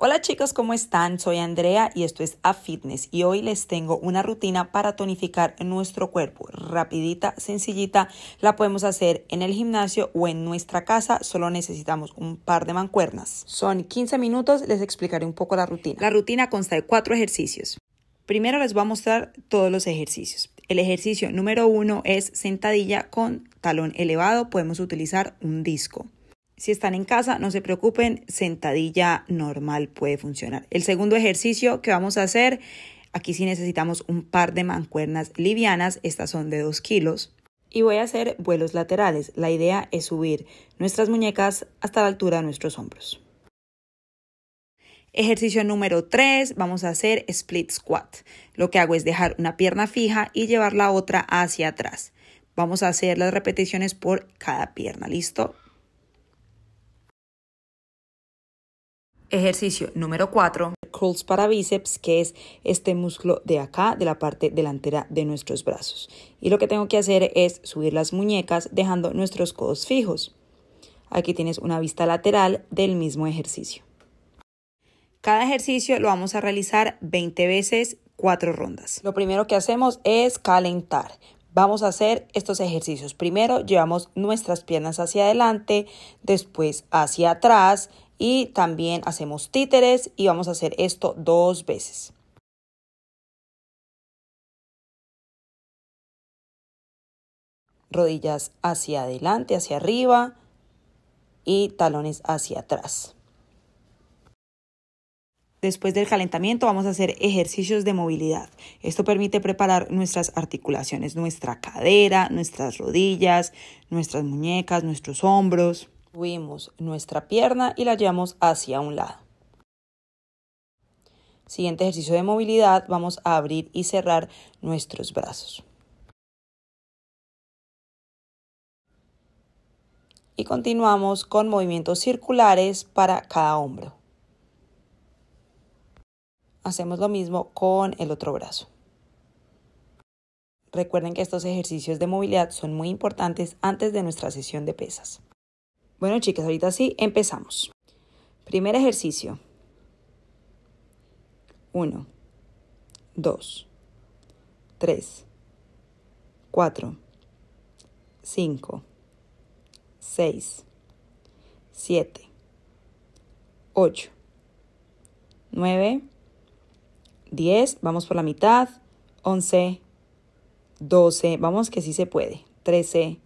Hola chicos, ¿cómo están? Soy Andrea y esto es A Fitness y hoy les tengo una rutina para tonificar nuestro cuerpo. Rapidita, sencillita, la podemos hacer en el gimnasio o en nuestra casa, solo necesitamos un par de mancuernas. Son 15 minutos, les explicaré un poco la rutina. La rutina consta de cuatro ejercicios. Primero les voy a mostrar todos los ejercicios. El ejercicio número uno es sentadilla con talón elevado, podemos utilizar un disco. Si están en casa, no se preocupen, sentadilla normal puede funcionar. El segundo ejercicio que vamos a hacer, aquí sí necesitamos un par de mancuernas livianas, estas son de 2 kilos. Y voy a hacer vuelos laterales. La idea es subir nuestras muñecas hasta la altura de nuestros hombros. Ejercicio número 3, vamos a hacer split squat. Lo que hago es dejar una pierna fija y llevar la otra hacia atrás. Vamos a hacer las repeticiones por cada pierna, ¿listo? Ejercicio número 4. Curls para bíceps, que es este músculo de acá, de la parte delantera de nuestros brazos. Y lo que tengo que hacer es subir las muñecas dejando nuestros codos fijos. Aquí tienes una vista lateral del mismo ejercicio. Cada ejercicio lo vamos a realizar 20 veces, 4 rondas. Lo primero que hacemos es calentar. Vamos a hacer estos ejercicios. Primero llevamos nuestras piernas hacia adelante, después hacia atrás, y también hacemos títeres y vamos a hacer esto dos veces. Rodillas hacia adelante, hacia arriba y talones hacia atrás. Después del calentamiento vamos a hacer ejercicios de movilidad. Esto permite preparar nuestras articulaciones, nuestra cadera, nuestras rodillas, nuestras muñecas, nuestros hombros. Subimos nuestra pierna y la llevamos hacia un lado. Siguiente ejercicio de movilidad, vamos a abrir y cerrar nuestros brazos. Y continuamos con movimientos circulares para cada hombro. Hacemos lo mismo con el otro brazo. Recuerden que estos ejercicios de movilidad son muy importantes antes de nuestra sesión de pesas. Bueno, chicas, ahorita sí, empezamos. Primer ejercicio. 1, 2, 3, 4, 5, 6, 7, 8, 9, 10, vamos por la mitad, 11, 12, vamos que sí se puede, 13,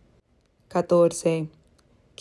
14,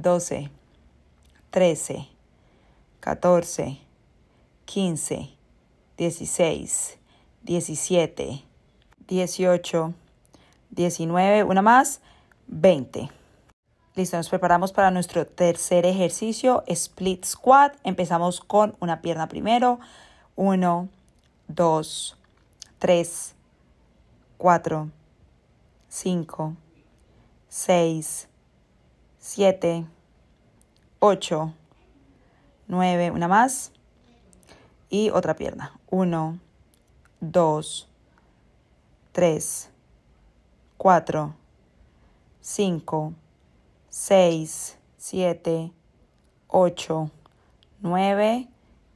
12, 13, 14, 15, 16, 17, 18, 19, una más, 20. Listo, nos preparamos para nuestro tercer ejercicio, split squat. Empezamos con una pierna primero. 1, 2, 3, 4, 5, 6, Siete, ocho, nueve. una más. Y otra pierna. Uno, dos, tres, cuatro, cinco, seis, siete, ocho, nueve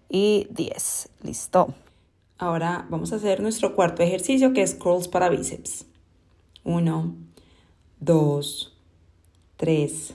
y diez. Listo. Ahora vamos a hacer nuestro cuarto ejercicio que es curls para bíceps. 1, 2, 3,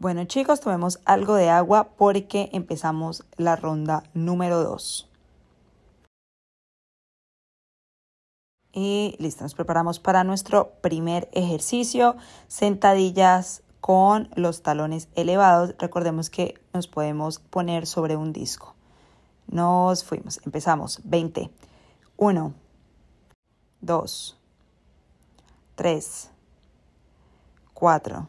Bueno chicos, tomemos algo de agua porque empezamos la ronda número 2. Y listo, nos preparamos para nuestro primer ejercicio, sentadillas con los talones elevados. Recordemos que nos podemos poner sobre un disco. Nos fuimos, empezamos. 20, 1, 2, 3, 4.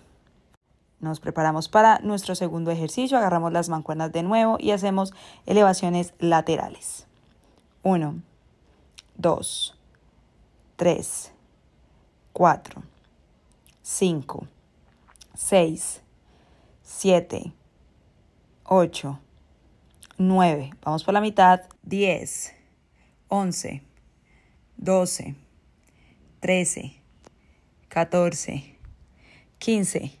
Nos preparamos para nuestro segundo ejercicio, agarramos las mancuernas de nuevo y hacemos elevaciones laterales. 1, 2, 3, 4, 5, 6, 7, 8, 9, vamos por la mitad, 10, 11, 12, 13, 14, 15,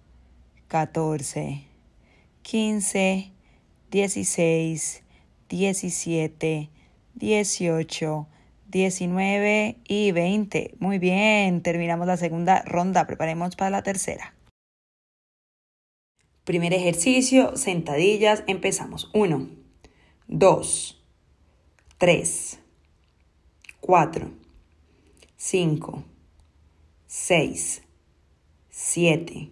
14, 15, 16, 17, 18, 19 y 20. Muy bien, terminamos la segunda ronda, preparemos para la tercera. Primer ejercicio, sentadillas, empezamos. 1, 2, 3, 4, 5, 6, 7,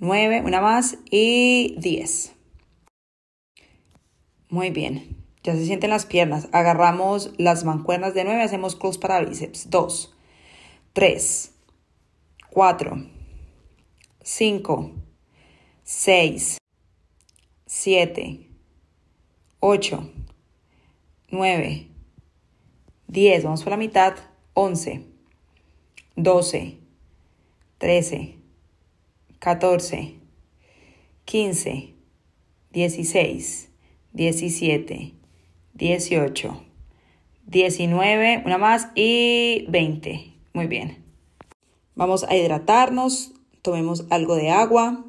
9, una más y 10. Muy bien, ya se sienten las piernas. Agarramos las mancuernas de 9, hacemos cruz para bíceps. 2, 3, 4, 5, 6, 7, 8, 9, 10. Vamos por la mitad. 11, 12, 13, 14, 15, 16, 17, 18, 19, una más y 20. Muy bien. Vamos a hidratarnos, tomemos algo de agua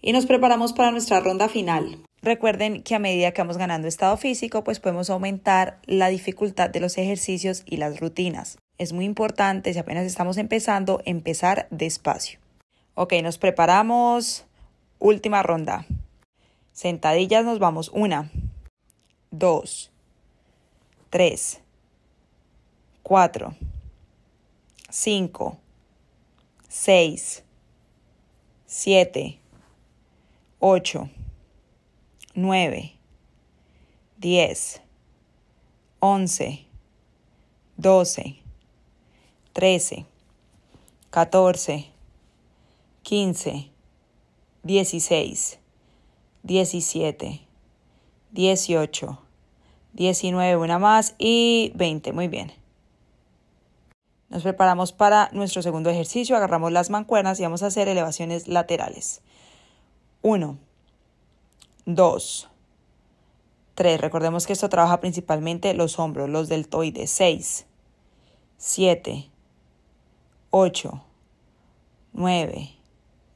y nos preparamos para nuestra ronda final. Recuerden que a medida que vamos ganando estado físico, pues podemos aumentar la dificultad de los ejercicios y las rutinas. Es muy importante, si apenas estamos empezando, empezar despacio. Ok, nos preparamos. Última ronda. Sentadillas nos vamos. Una, dos, tres, cuatro, cinco, seis, siete, ocho, nueve, diez, once, doce, trece, catorce. 15, 16, 17, 18, 19, una más y 20. Muy bien. Nos preparamos para nuestro segundo ejercicio, agarramos las mancuernas y vamos a hacer elevaciones laterales. 1, 2, 3. Recordemos que esto trabaja principalmente los hombros, los deltoides. 6, 7, 8, 9,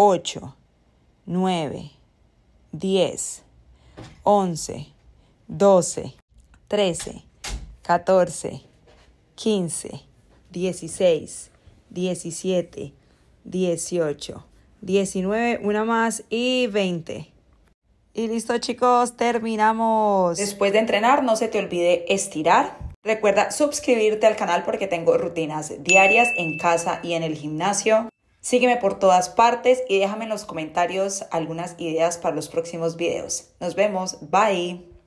8, 9, 10, 11, 12, 13, 14, 15, 16, 17, 18, 19, una más y 20. Y listo chicos, terminamos. Después de entrenar, no se te olvide estirar. Recuerda suscribirte al canal porque tengo rutinas diarias en casa y en el gimnasio. Sígueme por todas partes y déjame en los comentarios algunas ideas para los próximos videos. Nos vemos, bye.